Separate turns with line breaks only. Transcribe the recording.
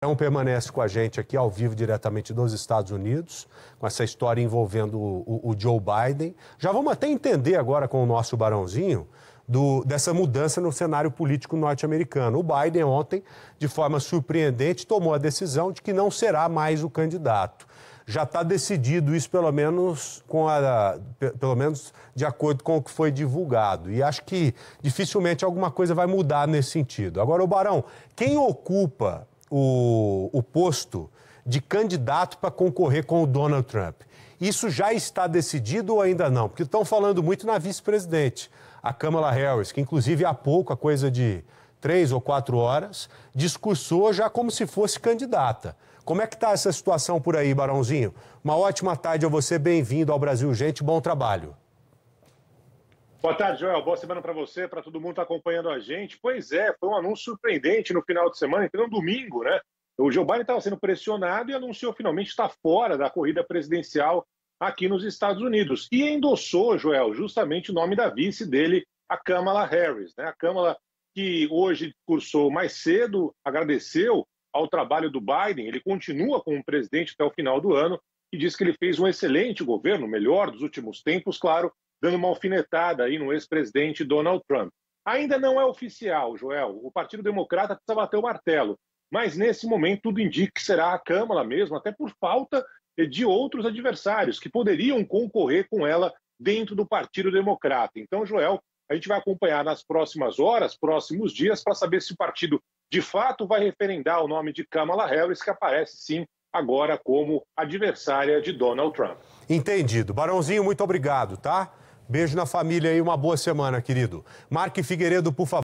Então permanece com a gente aqui ao vivo diretamente dos Estados Unidos, com essa história envolvendo o, o, Joe Biden. Já vamos até entender agora com o nosso barãozinho do, dessa mudança no cenário político norte-americano. O Biden ontem, de forma surpreendente, tomou a decisão de que não será mais o candidato. Já está decidido isso, pelo menos, com a, pelo menos de acordo com o que foi divulgado. E acho que dificilmente alguma coisa vai mudar nesse sentido. Agora, o Barão, quem ocupa o, o posto de candidato para concorrer com o Donald Trump. Isso já está decidido ou ainda não? Porque estão falando muito na vice-presidente, a Kamala Harris, que inclusive há pouco, a coisa de três ou quatro horas, discursou já como se fosse candidata. Como é que está essa situação por aí, Barãozinho? Uma ótima tarde a você, bem-vindo ao Brasil Gente, bom trabalho.
Boa tarde, Joel. Boa semana para você, para todo mundo que está acompanhando a gente. Pois é, foi um anúncio surpreendente no final de semana, então domingo, né? O Joe Biden estava sendo pressionado e anunciou finalmente estar tá fora da corrida presidencial aqui nos Estados Unidos. E endossou, Joel, justamente o nome da vice dele, a Kamala Harris. Né? A Kamala, que hoje cursou mais cedo, agradeceu ao trabalho do Biden. Ele continua como presidente até o final do ano e diz que ele fez um excelente governo, melhor dos últimos tempos, claro, dando uma alfinetada aí no ex-presidente Donald Trump. Ainda não é oficial, Joel. O Partido Democrata precisa bater o martelo. Mas nesse momento tudo indica que será a Câmara mesmo, até por falta de outros adversários que poderiam concorrer com ela dentro do Partido Democrata. Então, Joel, a gente vai acompanhar nas próximas horas, próximos dias, para saber se o partido de fato vai referendar o nome de Kamala Harris, que aparece sim agora como adversária de Donald Trump.
Entendido. Barãozinho, muito obrigado, tá? Beijo na família e uma boa semana, querido. Marque Figueiredo, por favor.